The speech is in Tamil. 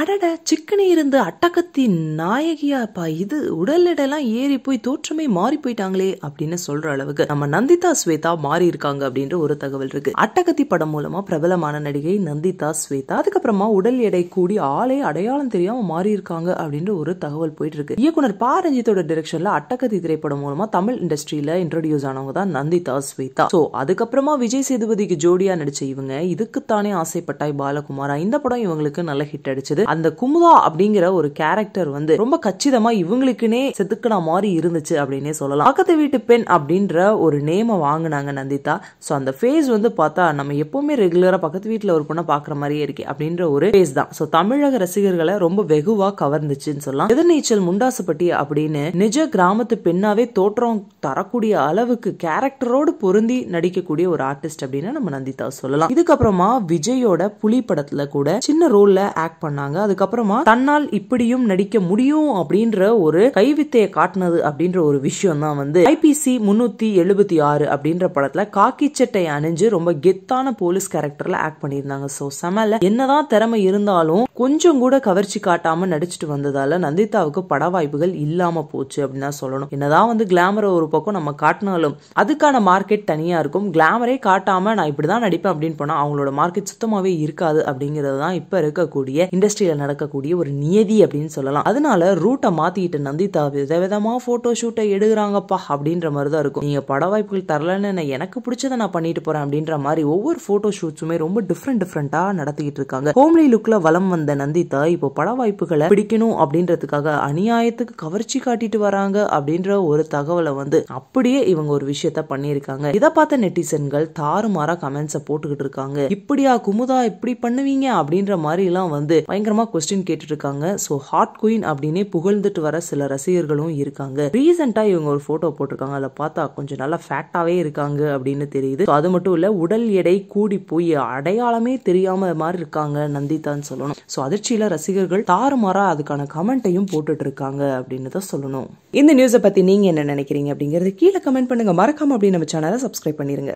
அடட சிக்கனே இருந்த அட்டகத்தின் நாயகியாப்பா இது உடல் எடையெல்லாம் ஏறி போய் தோற்றமே மாறி போயிட்டாங்களே அப்படின்னு சொல்ற அளவுக்கு நம்ம நந்திதா ஸ்வேதா மாறி இருக்காங்க அப்படின்ற ஒரு தகவல் இருக்கு அட்டகத்தி படம் மூலமா பிரபலமான நடிகை நந்திதா ஸ்வேதா அதுக்கப்புறமா உடல் எடை கூடி ஆளே அடையாளம் தெரியாம மாறி இருக்காங்க அப்படின்ற ஒரு தகவல் போயிட்டு இருக்கு இயக்குனர் பா ரஞ்சித்தோட டிரெக்ஷன்ல அட்டகத்தி திரைப்படம் மூலமா தமிழ் இண்டஸ்ட்ரியில இன்ட்ரோடியூஸ் ஆனவங்க தான் நந்திதா ஸ்வேதா சோ அதுக்கப்புறமா விஜய் சேதுபதிக்கு ஜோடியா நடிச்ச இவங்க இதுக்குத்தானே ஆசைப்பட்டாய் பாலகுமாரா இந்த படம் இவங்களுக்கு நல்ல ஹிட் அடிச்சது அந்த குமுதா அப்படிங்கிற ஒரு கேரக்டர் வந்து ரொம்ப கச்சிதமா இவங்களுக்குனே செதுக்கின மாதிரி இருந்துச்சு அப்படின்னே சொல்லலாம் பக்கத்து வீட்டு பெண் அப்படின்ற ஒரு நேமை வாங்கினாங்க நந்திதா ஸோ அந்த ஃபேஸ் வந்து பார்த்தா நம்ம எப்பவுமே ரெகுலரா பக்கத்து வீட்டில் ஒரு பொண்ணை பார்க்குற மாதிரியே இருக்கு அப்படின்ற ஒரு ஃபேஸ் தான் ஸோ தமிழக ரசிகர்களை ரொம்ப வெகுவா கவர்ந்துச்சுன்னு சொல்லலாம் எதிர்நீச்சல் முண்டாசுப்பட்டி அப்படின்னு நிஜ கிராமத்து பெண்ணாவே தோற்றம் தரக்கூடிய அளவுக்கு கேரக்டரோடு பொருந்தி நடிக்கக்கூடிய ஒரு ஆர்டிஸ்ட் அப்படின்னு நம்ம நந்திதா சொல்லலாம் இதுக்கப்புறமா விஜயோட புலி படத்துல கூட சின்ன ரோல்ல ஆக்ட் பண்ணாங்க அதுக்கப்புறமா தன்னால் இப்படியும் நடிக்க முடியும் அப்படின்ற ஒரு கைவித்தையை காட்டினது அப்படின்ற ஒரு விஷயம் தான் வந்து ஐபிசி முன்னூத்தி எழுபத்தி ஆறு அப்படின்ற படத்துல காக்கி சட்டை அணிஞ்சு ரொம்ப கெத்தான போலீஸ் கேரக்டர்ல ஆக்ட் பண்ணியிருந்தாங்க சோ சமல என்னதான் திறமை இருந்தாலும் கொஞ்சம் கூட கவர்ச்சி காட்டாம நடிச்சிட்டு வந்ததால நந்திதாவுக்கு பட வாய்ப்புகள் இல்லாம போச்சு அப்படின்னு தான் சொல்லணும் என்னதான் வந்து கிளாமரை ஒரு பக்கம் நம்ம காட்டினாலும் அதுக்கான மார்க்கெட் தனியா இருக்கும் கிளாமரே காட்டாம நான் இப்படிதான் நடிப்பேன் அப்படின்னு போனா அவங்களோட மார்க்கெட் சுத்தமாவே இருக்காது அப்படிங்கிறது தான் இப்ப இருக்கக்கூடிய இண்டஸ்ட்ரி இண்டஸ்ட்ரியில் நடக்கக்கூடிய ஒரு நியதி அப்படின்னு சொல்லலாம் அதனால ரூட்டை மாத்திக்கிட்டு நந்திதா விதவிதமாக போட்டோ ஷூட்டை எடுக்கிறாங்கப்பா அப்படின்ற மாதிரி தான் இருக்கும் நீங்கள் பட வாய்ப்புகள் தரலன்னு எனக்கு பிடிச்சதை நான் பண்ணிட்டு போகிறேன் அப்படின்ற மாதிரி ஒவ்வொரு ஃபோட்டோ ஷூட்ஸுமே ரொம்ப டிஃப்ரெண்ட் டிஃப்ரெண்ட்டாக நடத்திக்கிட்டு இருக்காங்க ஹோம்லி லுக்கில் வலம் வந்த நந்திதா இப்போ பட வாய்ப்புகளை பிடிக்கணும் அப்படின்றதுக்காக அநியாயத்துக்கு கவர்ச்சி காட்டிட்டு வராங்க அப்படின்ற ஒரு தகவலை வந்து அப்படியே இவங்க ஒரு விஷயத்த பண்ணியிருக்காங்க இதை பார்த்த நெட்டிசன்கள் தாறுமாறா கமெண்ட்ஸை போட்டுக்கிட்டு இருக்காங்க இப்படியா குமுதா இப்படி பண்ணுவீங்க அப்படின்ற மாதிரி எல்லாம் வந்து பயங்கர பயங்கரமா கொஸ்டின் கேட்டுட்ருக்காங்க ஸோ ஹாட் குயின் அப்படின்னே புகழ்ந்துட்டு வர சில ரசிகர்களும் இருக்காங்க ரீசெண்டா இவங்க ஒரு ஃபோட்டோ போட்டிருக்காங்க அதை பார்த்தா கொஞ்சம் நல்லா ஃபேட்டாகவே இருக்காங்க அப்படின்னு தெரியுது அது மட்டும் இல்லை உடல் எடை கூடி போய் அடையாளமே தெரியாம மாதிரி இருக்காங்க நந்திதான்னு சொல்லணும் ஸோ அதிர்ச்சியில் ரசிகர்கள் தாறுமாறா அதுக்கான கமெண்ட்டையும் போட்டுட்டு இருக்காங்க அப்படின்னு தான் சொல்லணும் இந்த நியூஸை பற்றி நீங்கள் என்ன நினைக்கிறீங்க அப்படிங்கறது கீழே கமெண்ட் பண்ணுங்க மறக்காம அப்படி நம்ம சேனலை சப்ஸ்கிரைப் பண்ணிருங்க